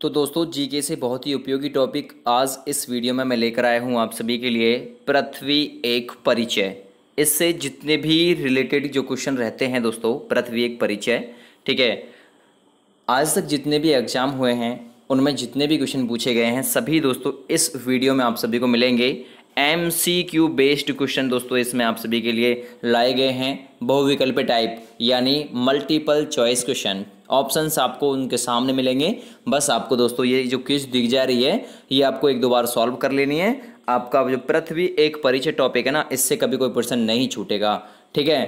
तो दोस्तों जीके से बहुत ही उपयोगी टॉपिक आज इस वीडियो में मैं लेकर आया हूँ आप सभी के लिए पृथ्वी एक परिचय इससे जितने भी रिलेटेड जो क्वेश्चन रहते हैं दोस्तों पृथ्वी एक परिचय ठीक है आज तक जितने भी एग्जाम हुए हैं उनमें जितने भी क्वेश्चन पूछे गए हैं सभी दोस्तों इस वीडियो में आप सभी को मिलेंगे M C Q based question दोस्तों इसमें आप सभी के लिए लाए गए हैं बहुविकल्प टाइप यानी मल्टीपल चॉइस क्वेश्चन ऑप्शंस आपको उनके सामने मिलेंगे बस आपको दोस्तों ये जो क्विज दिख जा रही है ये आपको एक दो बार सॉल्व कर लेनी है आपका जो पृथ्वी एक परिचय टॉपिक है ना इससे कभी कोई प्रश्न नहीं छूटेगा ठीक है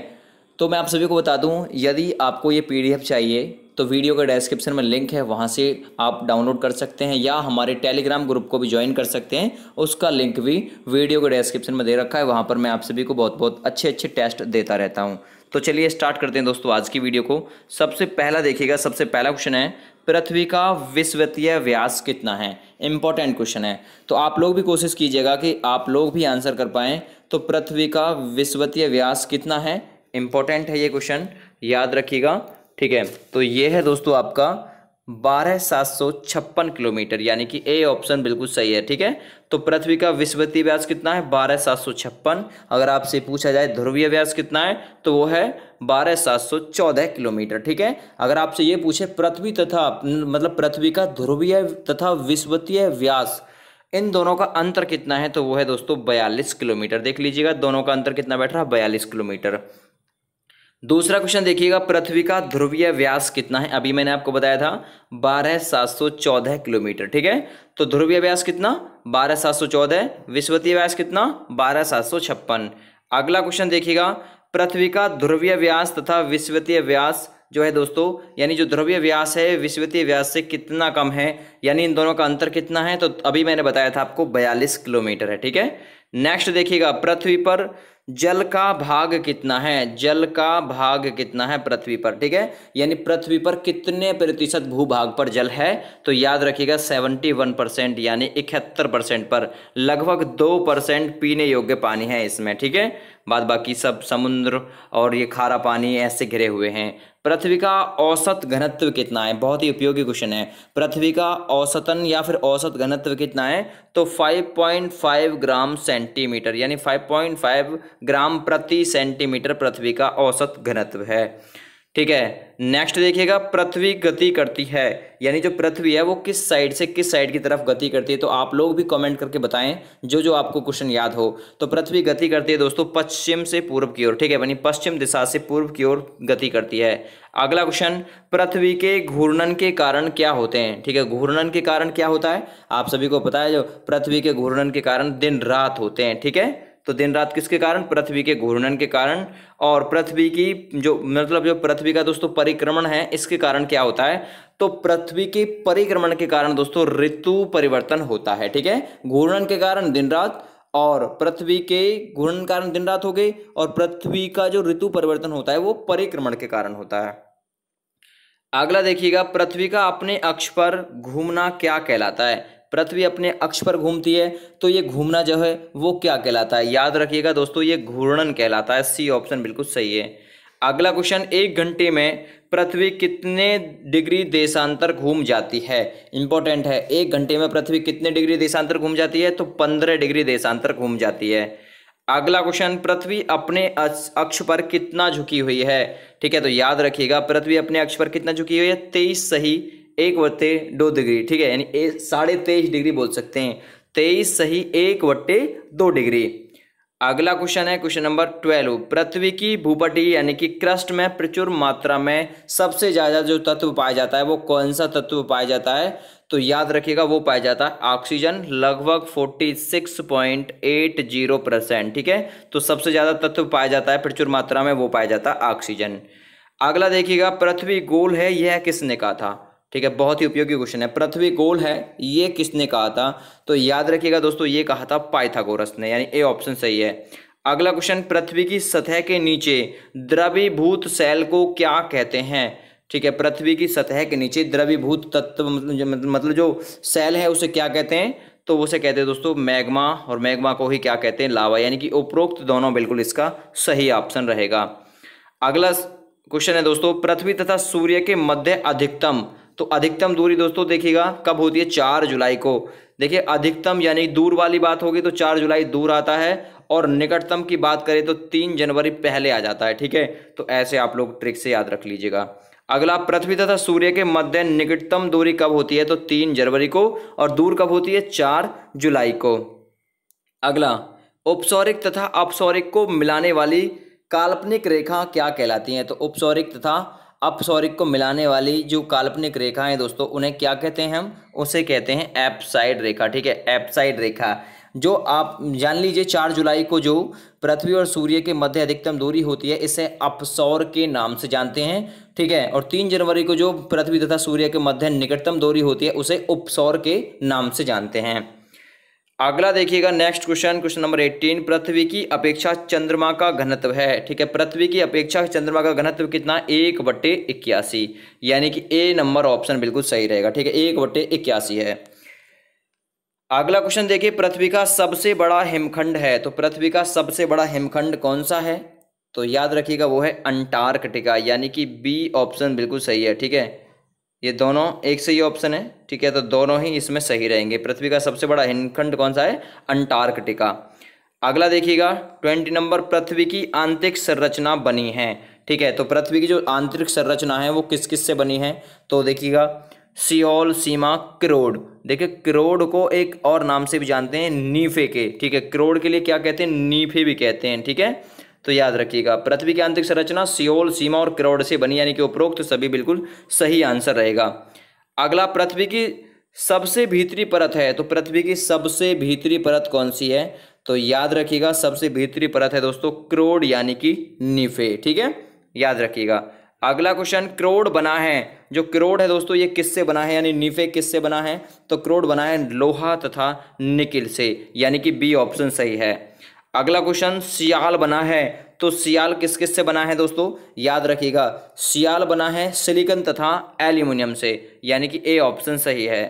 तो मैं आप सभी को बता दूं यदि आपको ये पी चाहिए तो वीडियो का डिस्क्रिप्शन में लिंक है वहाँ से आप डाउनलोड कर सकते हैं या हमारे टेलीग्राम ग्रुप को भी ज्वाइन कर सकते हैं उसका लिंक भी वीडियो के डिस्क्रिप्शन में दे रखा है वहाँ पर मैं आप सभी को बहुत बहुत अच्छे अच्छे टेस्ट देता रहता हूँ तो चलिए स्टार्ट करते हैं दोस्तों आज की वीडियो को सबसे पहला देखिएगा सबसे पहला क्वेश्चन है पृथ्वी का विश्वतीय व्यास कितना है इंपॉर्टेंट क्वेश्चन है तो आप लोग भी कोशिश कीजिएगा कि आप लोग भी आंसर कर पाएँ तो पृथ्वी का विश्वतीय व्यास कितना है इंपॉर्टेंट है ये क्वेश्चन याद रखिएगा ठीक है तो ये है दोस्तों आपका बारह सात सौ छप्पन किलोमीटर यानी कि ए ऑप्शन बिल्कुल सही है ठीक है तो पृथ्वी का विश्वतीय व्यास कितना है बारह सात सौ छप्पन अगर आपसे पूछा जाए ध्रुवीय व्यास कितना है तो वो है बारह सात सौ चौदह किलोमीटर ठीक है अगर आपसे ये पूछे पृथ्वी तथा मतलब पृथ्वी का ध्रुवीय तथा विश्वतीय व्यास इन दोनों का अंतर कितना है तो वो है दोस्तों बयालीस किलोमीटर देख लीजिएगा दोनों का अंतर कितना बैठ रहा है बयालीस किलोमीटर दूसरा क्वेश्चन देखिएगा पृथ्वी का ध्रुवीय व्यास कितना है अभी मैंने आपको बताया था बारह सात सौ चौदह किलोमीटर ठीक है तो ध्रुवीय व्यास कितना बारह सात सौ चौदह विश्वतीय व्यास कितना बारह सात सौ छप्पन अगला क्वेश्चन देखिएगा पृथ्वी का ध्रुवीय व्यास तथा विश्वतीय व्यास जो है दोस्तों यानी जो ध्रुवीय व्यास है विश्वतीय व्यास से कितना कम है यानी इन दोनों का अंतर कितना है तो अभी मैंने बताया था आपको बयालीस किलोमीटर है ठीक है नेक्स्ट देखिएगा पृथ्वी पर जल का भाग कितना है जल का भाग कितना है पृथ्वी पर ठीक है यानी पृथ्वी पर कितने प्रतिशत भूभाग पर जल है तो याद रखिएगा सेवेंटी वन परसेंट यानी इकहत्तर परसेंट पर लगभग दो परसेंट पीने योग्य पानी है इसमें ठीक है बाद बाकी सब समुद्र और ये खारा पानी ऐसे घिरे हुए हैं पृथ्वी का औसत घनत्व कितना है बहुत ही उपयोगी क्वेश्चन है पृथ्वी का औसतन या फिर औसत घनत्व कितना है तो 5.5 ग्राम सेंटीमीटर यानी 5.5 ग्राम प्रति सेंटीमीटर पृथ्वी का औसत घनत्व है ठीक है नेक्स्ट देखिएगा पृथ्वी गति करती है यानी जो पृथ्वी है वो किस साइड से किस साइड की तरफ गति करती है तो आप लोग भी कमेंट करके बताएं जो जो आपको क्वेश्चन याद हो तो पृथ्वी गति करती है दोस्तों पश्चिम से पूर्व की ओर ठीक है यानी पश्चिम दिशा से पूर्व की ओर गति करती है अगला क्वेश्चन पृथ्वी के घूर्णन के कारण क्या होते हैं ठीक है घूर्णन के कारण क्या होता है आप सभी को पता है जो पृथ्वी के घूर्णन के कारण दिन रात होते हैं ठीक है तो दिन रात किसके कारण पृथ्वी के घूर्णन के कारण और पृथ्वी की जो मतलब जो पृथ्वी का दोस्तों परिक्रमण है इसके कारण क्या होता है तो पृथ्वी के परिक्रमण के कारण दोस्तों ऋतु परिवर्तन होता है ठीक है घूर्णन के कारण दिन रात और पृथ्वी के घूर्णन कारण दिन रात हो गई और पृथ्वी का जो ऋतु परिवर्तन होता है वो परिक्रमण के कारण होता है अगला देखिएगा पृथ्वी का अपने अक्ष पर घूमना क्या कहलाता है पृथ्वी अपने अक्ष पर घूमती है तो ये घूमना जो है वो क्या कहलाता है याद रखिएगा दोस्तों ये घूर्णन कहलाता है सी ऑप्शन बिल्कुल सही है अगला क्वेश्चन एक घंटे में पृथ्वी कितने डिग्री देशांतर घूम जाती है इंपॉर्टेंट है एक घंटे में पृथ्वी कितने डिग्री देशांतर घूम जाती है तो पंद्रह डिग्री देशांतर घूम जाती है अगला क्वेश्चन पृथ्वी अपने अक्ष पर कितना झुकी हुई है ठीक है तो याद रखिएगा पृथ्वी अपने अक्ष पर कितना झुकी हुई है तेईस सही एक वट्टे दो डिग्री ठीक है यानी साढ़े तेईस डिग्री बोल सकते हैं तेईस सही एक बट्टे दो डिग्री अगला क्वेश्चन है क्वेश्चन नंबर ट्वेल्व पृथ्वी की भूपटी यानी कि क्रस्ट में प्रचुर मात्रा में सबसे ज़्यादा जो तत्व पाया जाता है वो कौन सा तत्व पाया जाता है तो याद रखिएगा वो पाया जाता है ऑक्सीजन लगभग 46.80 परसेंट ठीक है तो सबसे ज़्यादा तत्व पाया जाता है प्रचुर मात्रा में वो पाया जाता है ऑक्सीजन अगला देखिएगा पृथ्वी गोल है यह किसने कहा था ठीक है बहुत ही उपयोगी क्वेश्चन है पृथ्वी गोल है ये किसने कहा था तो याद रखिएगा दोस्तों ये कहा था पाइथागोरस ने यानी ए ऑप्शन सही है अगला क्वेश्चन पृथ्वी की सतह के नीचे द्रवीभूत सेल को क्या कहते हैं ठीक है पृथ्वी की सतह के नीचे द्रवीभूत तत्व मतलब जो सेल मतलब है उसे क्या कहते हैं तो उसे कहते हैं दोस्तों मैग्मा और मैग्मा को ही क्या कहते हैं लावा यानी कि उपरोक्त दोनों बिल्कुल इसका सही ऑप्शन रहेगा अगला क्वेश्चन है दोस्तों पृथ्वी तथा सूर्य के मध्य अधिकतम तो अधिकतम दूरी दोस्तों देखिएगा कब होती है चार जुलाई को देखिए अधिकतम यानी दूर वाली बात होगी तो चार जुलाई दूर आता है और निकटतम की बात करें तो तीन जनवरी पहले आ जाता है ठीक है तो ऐसे आप लोग ट्रिक से याद रख लीजिएगा अगला पृथ्वी तथा सूर्य के मध्य निकटतम दूरी कब होती है तो तीन जनवरी को और दूर कब होती है चार जुलाई को अगला उपसौरिक तथा अपसौरिक को मिलाने वाली काल्पनिक रेखा क्या कहलाती है तो उपसौरिक तथा अपसौरिक को मिलाने वाली जो काल्पनिक रेखा है दोस्तों उन्हें क्या कहते हैं हम उसे कहते हैं एपसाइड रेखा ठीक है एपसाइड रेखा जो आप जान लीजिए चार जुलाई को जो पृथ्वी और सूर्य के मध्य अधिकतम दूरी होती है इसे अपसौर के नाम से जानते हैं ठीक है और तीन जनवरी को जो पृथ्वी तथा सूर्य के मध्य निकटतम दूरी होती है उसे उपसौर के नाम से जानते हैं अगला देखिएगा next question question number eighteen पृथ्वी की अपेक्षा चंद्रमा का घनत्व है ठीक है पृथ्वी की अपेक्षा चंद्रमा का घनत्व कितना एक बट्टे इक्यासी यानी कि ए नंबर ऑप्शन बिल्कुल सही रहेगा ठीक है एक बट्टे इक्यासी है अगला क्वेश्चन देखिए पृथ्वी का सबसे बड़ा हिमखंड है तो पृथ्वी का सबसे बड़ा हिमखंड कौन सा है तो याद रखिएगा वो है अंटार्कटिका यानी कि बी ऑप्शन बिल्कुल सही है ठीक है ये दोनों एक से ही ऑप्शन है ठीक है तो दोनों ही इसमें सही रहेंगे पृथ्वी का सबसे बड़ा हिमखंड कौन सा है अंटार्कटिका अगला देखिएगा ट्वेंटी नंबर पृथ्वी की आंतरिक संरचना बनी है ठीक है तो पृथ्वी की जो आंतरिक संरचना है वो किस किस से बनी है तो देखिएगा सीहोल सीमा क्रोड देखिए क्रोड को एक और नाम से भी जानते हैं नीफे के ठीक है क्रोड के लिए क्या कहते हैं नीफे भी कहते हैं ठीक है तो याद रखिएगा पृथ्वी की आंतरिक संरचना सियोल सीमा और किरोड से बनी यानी कि उपरोक्त तो सभी बिल्कुल सही आंसर रहेगा अगला पृथ्वी की सबसे भीतरी परत है तो पृथ्वी की सबसे भीतरी परत कौन सी है तो याद रखिएगा सबसे भीतरी परत है दोस्तों क्रोड यानी कि निफे ठीक है याद रखिएगा अगला क्वेश्चन क्रोड बना है जो क्रोड है दोस्तों ये किससे बना है यानी निफे किससे बना है तो क्रोड बना है लोहा तथा निकिल से यानी कि बी ऑप्शन सही है अगला क्वेश्चन सियाल बना है तो सियाल किस किस से बना है दोस्तों याद रखिएगा सियाल बना है सिलिकन तथा एल्यूमिनियम से यानी कि ए ऑप्शन सही है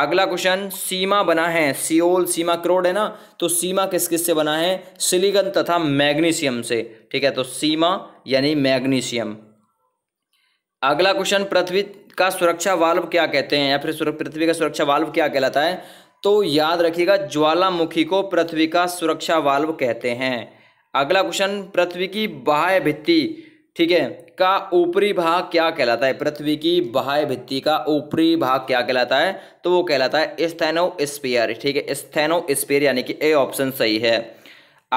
अगला क्वेश्चन सीमा बना है सियोल सीमा क्रोड है ना तो सीमा किस किस से बना है सिलिकन तथा मैग्नीशियम से ठीक है तो सीमा यानी मैग्नीशियम अगला क्वेश्चन पृथ्वी का सुरक्षा वाल्व क्या कहते हैं या फिर पृथ्वी का सुरक्षा वाल्व क्या कहलाता है तो याद रखिएगा ज्वालामुखी को पृथ्वी का सुरक्षा वाल्व कहते हैं अगला क्वेश्चन पृथ्वी की बाह्य भित्ति ठीक है का ऊपरी भाग क्या कहलाता है पृथ्वी की बाह्य भित्ति का ऊपरी भाग क्या कहलाता है तो वो कहलाता है स्थैनो स्पेयर ठीक है स्थैनो स्पेयर यानी कि ए ऑप्शन सही है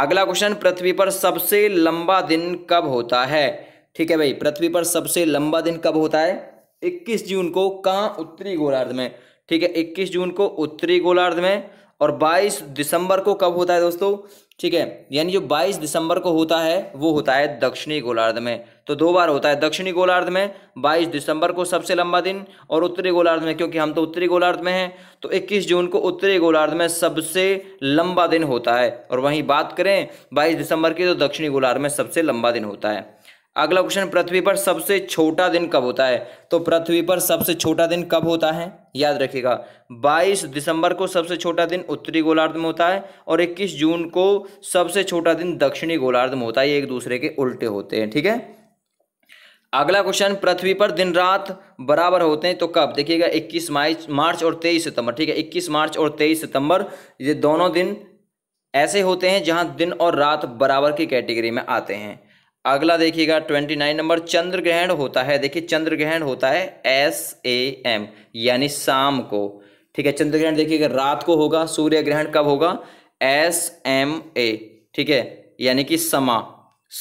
अगला क्वेश्चन पृथ्वी पर सबसे लंबा दिन कब होता है ठीक है भाई पृथ्वी पर सबसे लंबा दिन कब होता है 21 जून को कहाँ उत्तरी गोलार्ध में ठीक है इक्कीस जून को उत्तरी गोलार्ध में और बाईस दिसंबर को कब होता है दोस्तों ठीक है यानी जो 22 दिसंबर को होता है वो होता है दक्षिणी गोलार्ध में तो दो बार होता है दक्षिणी गोलार्ध में 22 दिसंबर को सबसे लंबा दिन और उत्तरी गोलार्ध में क्योंकि हम तो उत्तरी गोलार्ध में हैं तो 21 जून को उत्तरी गोलार्ध में सबसे लंबा दिन होता है और वहीं बात करें 22 दिसंबर की तो दक्षिणी गोलार्ध में सबसे लंबा दिन होता है अगला क्वेश्चन पृथ्वी पर सबसे छोटा दिन कब होता है तो पृथ्वी पर सबसे छोटा दिन कब होता है याद रखिएगा 22 दिसंबर को सबसे छोटा दिन उत्तरी गोलार्ध में होता है और 21 जून को सबसे छोटा दिन दक्षिणी गोलार्ध में होता है ये एक दूसरे के उल्टे होते हैं ठीक है अगला क्वेश्चन पृथ्वी पर दिन रात बराबर होते हैं तो कब देखिएगा 21 मार्च मार्च और 23 सितंबर ठीक है 21 मार्च और 23 सितंबर ये दोनों दिन ऐसे होते हैं जहां दिन और रात बराबर की कैटेगरी में आते हैं अगला देखिएगा ट्वेंटी नाइन नंबर चंद्र ग्रहण होता है देखिए चंद्र ग्रहण होता है एस ए एम यानी शाम को ठीक है चंद्र ग्रहण देखिएगा रात को होगा सूर्य ग्रहण कब होगा एस एम ए ठीक है यानी कि समा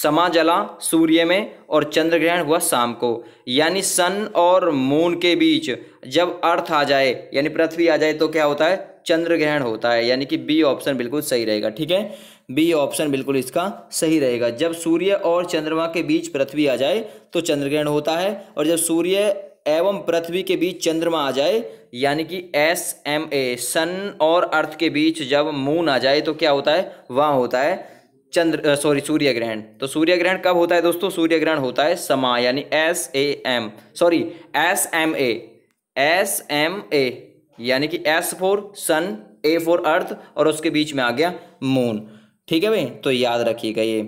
समा जला सूर्य में और चंद्र ग्रहण हुआ शाम को यानी सन और मून के बीच जब अर्थ आ जाए यानी पृथ्वी आ जाए तो क्या होता है चंद्र ग्रहण होता है यानी कि बी ऑप्शन बिल्कुल सही रहेगा ठीक है बी ऑप्शन बिल्कुल इसका सही रहेगा जब सूर्य और चंद्रमा के बीच पृथ्वी आ जाए तो चंद्र ग्रहण होता है और जब सूर्य एवं पृथ्वी के बीच चंद्रमा आ जाए यानी कि एस एम ए सन और अर्थ के बीच जब मून आ जाए तो क्या होता है वहाँ होता है चंद्र सॉरी सूर्य ग्रहण तो सूर्य ग्रहण कब होता है दोस्तों सूर्य ग्रहण होता है समा यानी S A M sorry S M A S M A यानी कि S for sun A for earth और उसके बीच में आ गया मून ठीक है भाई तो याद रखिएगा ये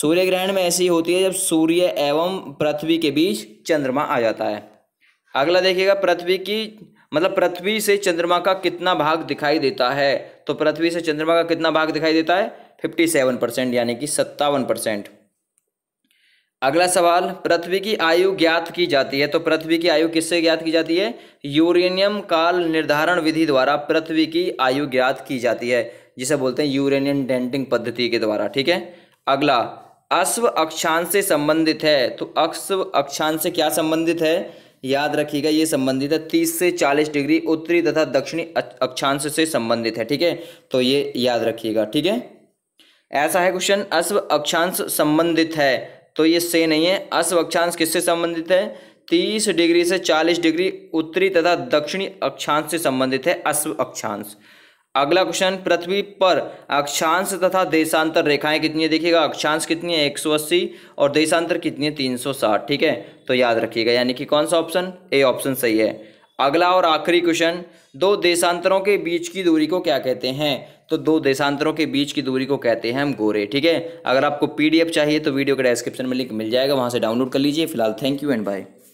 सूर्य ग्रहण में ऐसी होती है जब सूर्य एवं पृथ्वी के बीच चंद्रमा आ जाता है अगला देखिएगा पृथ्वी की मतलब पृथ्वी से चंद्रमा का कितना भाग दिखाई देता है तो पृथ्वी से चंद्रमा का कितना भाग दिखाई देता है फिफ्टी सेवन परसेंट यानी कि सत्तावन परसेंट अगला सवाल पृथ्वी की आयु ज्ञात की जाती है तो पृथ्वी की आयु किससे ज्ञात की जाती है यूरेनियम काल निर्धारण विधि द्वारा पृथ्वी की आयु ज्ञात की जाती है जिसे बोलते हैं यूरेनियम डेंटिंग पद्धति के द्वारा ठीक है अगला अश्व अक्षांश से संबंधित है तो अश्व अक्षांश से क्या संबंधित है याद रखिएगा ये संबंधित है तीस से चालीस डिग्री उत्तरी तथा दक्षिणी अक्षांश से संबंधित है ठीक है तो ये याद रखिएगा ठीक है ऐसा है क्वेश्चन अश्व अक्षांश संबंधित है तो ये से नहीं है अस अक्षांश किससे संबंधित है तीस डिग्री से चालीस डिग्री उत्तरी तथा दक्षिणी अक्षांश से संबंधित है अश्व अक्षांश अगला क्वेश्चन पृथ्वी पर अक्षांश तथा देशांतर रेखाएं कितनी है देखिएगा अक्षांश कितनी है एक और देशांतर कितनी है तीन ठीक है तो याद रखिएगा यानी कि कौन सा ऑप्शन ए ऑप्शन सही है अगला और आखिरी क्वेश्चन दो देशांतरों के बीच की दूरी को क्या कहते हैं तो दो देशांतरों के बीच की दूरी को कहते हैं हम गोरे ठीक है अगर आपको पीडीएफ चाहिए तो वीडियो के डिस्क्रिप्शन में लिंक मिल जाएगा वहां से डाउनलोड कर लीजिए फिलहाल थैंक यू एंड बाय